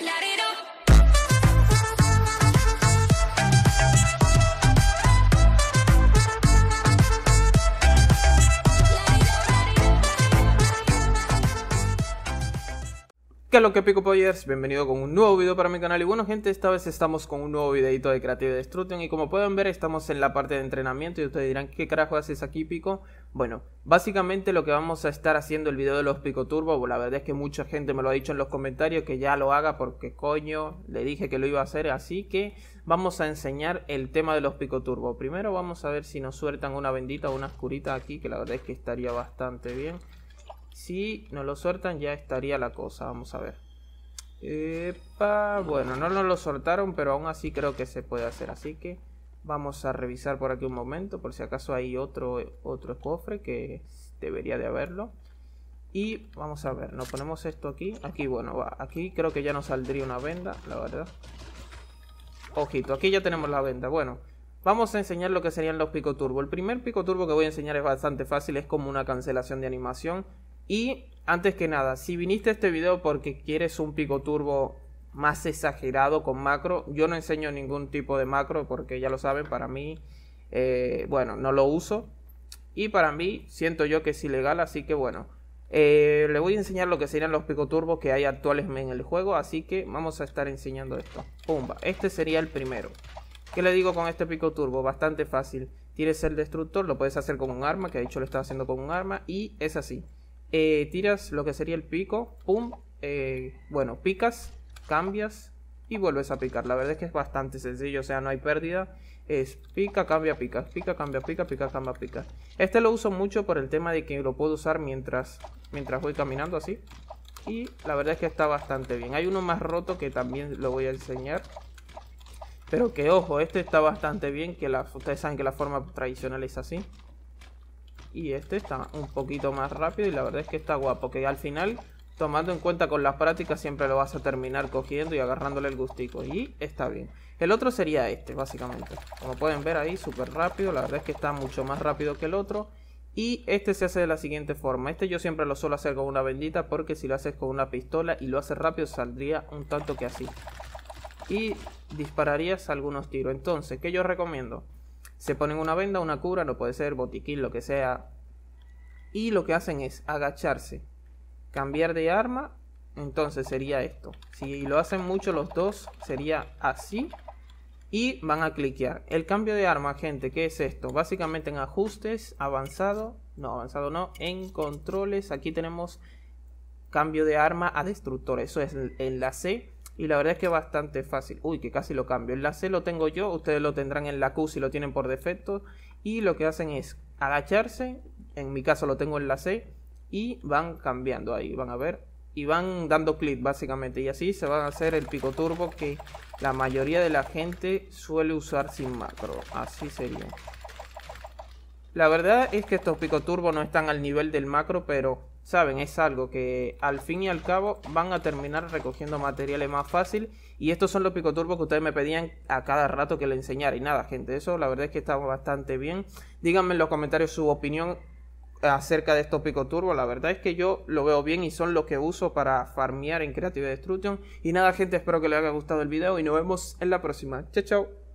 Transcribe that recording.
La ¿Qué lo que pico players, Bienvenido con un nuevo video para mi canal y bueno gente, esta vez estamos con un nuevo videito de Creative Destruction y como pueden ver estamos en la parte de entrenamiento y ustedes dirán ¿qué carajo haces aquí pico? Bueno, básicamente lo que vamos a estar haciendo el video de los pico turbo, la verdad es que mucha gente me lo ha dicho en los comentarios que ya lo haga porque coño, le dije que lo iba a hacer, así que vamos a enseñar el tema de los pico turbo. Primero vamos a ver si nos sueltan una bendita o una oscurita aquí que la verdad es que estaría bastante bien. Si nos lo sueltan ya estaría la cosa, vamos a ver. Epa, bueno, no nos lo soltaron, pero aún así creo que se puede hacer, así que vamos a revisar por aquí un momento, por si acaso hay otro, otro cofre que debería de haberlo. Y vamos a ver, nos ponemos esto aquí, aquí bueno, va, aquí creo que ya nos saldría una venda, la verdad. Ojito, aquí ya tenemos la venda, bueno, vamos a enseñar lo que serían los pico turbo. El primer pico turbo que voy a enseñar es bastante fácil, es como una cancelación de animación, y antes que nada, si viniste a este video porque quieres un pico turbo más exagerado con macro, yo no enseño ningún tipo de macro porque ya lo saben, para mí, eh, bueno, no lo uso. Y para mí, siento yo que es ilegal, así que bueno, eh, le voy a enseñar lo que serían los pico turbos que hay actuales en el juego, así que vamos a estar enseñando esto. Pumba, este sería el primero. ¿Qué le digo con este pico turbo? Bastante fácil. Tienes el destructor, lo puedes hacer con un arma, que de hecho lo estaba haciendo con un arma, y es así. Eh, tiras lo que sería el pico, pum, eh, bueno, picas, cambias y vuelves a picar. La verdad es que es bastante sencillo, o sea, no hay pérdida. Es pica, cambia, pica, pica, cambia, pica, pica, cambia, pica. Este lo uso mucho por el tema de que lo puedo usar mientras, mientras voy caminando así. Y la verdad es que está bastante bien. Hay uno más roto que también lo voy a enseñar. Pero que ojo, este está bastante bien, que ustedes saben que la forma tradicional es así. Y este está un poquito más rápido y la verdad es que está guapo. Que al final, tomando en cuenta con las prácticas, siempre lo vas a terminar cogiendo y agarrándole el gustico. Y está bien. El otro sería este, básicamente. Como pueden ver ahí, súper rápido. La verdad es que está mucho más rápido que el otro. Y este se hace de la siguiente forma. Este yo siempre lo suelo hacer con una bendita porque si lo haces con una pistola y lo haces rápido saldría un tanto que así. Y dispararías algunos tiros. Entonces, ¿qué yo recomiendo? Se ponen una venda, una cura, no puede ser botiquín, lo que sea. Y lo que hacen es agacharse, cambiar de arma. Entonces sería esto. Si lo hacen mucho los dos, sería así. Y van a cliquear. El cambio de arma, gente, ¿qué es esto? Básicamente en ajustes, avanzado. No, avanzado no. En controles, aquí tenemos cambio de arma a destructor. Eso es enlace la y la verdad es que es bastante fácil. Uy, que casi lo cambio. El C lo tengo yo, ustedes lo tendrán en la Q si lo tienen por defecto. Y lo que hacen es agacharse, en mi caso lo tengo en la C, y van cambiando ahí, van a ver. Y van dando clic básicamente. Y así se van a hacer el pico turbo que la mayoría de la gente suele usar sin macro. Así sería. La verdad es que estos picoturbos no están al nivel del macro, pero saben, es algo que al fin y al cabo van a terminar recogiendo materiales más fácil. Y estos son los picoturbos que ustedes me pedían a cada rato que le enseñara. Y nada, gente, eso la verdad es que está bastante bien. Díganme en los comentarios su opinión acerca de estos Pico La verdad es que yo lo veo bien y son los que uso para farmear en Creative Destruction. Y nada, gente, espero que les haya gustado el video y nos vemos en la próxima. Chao, chao.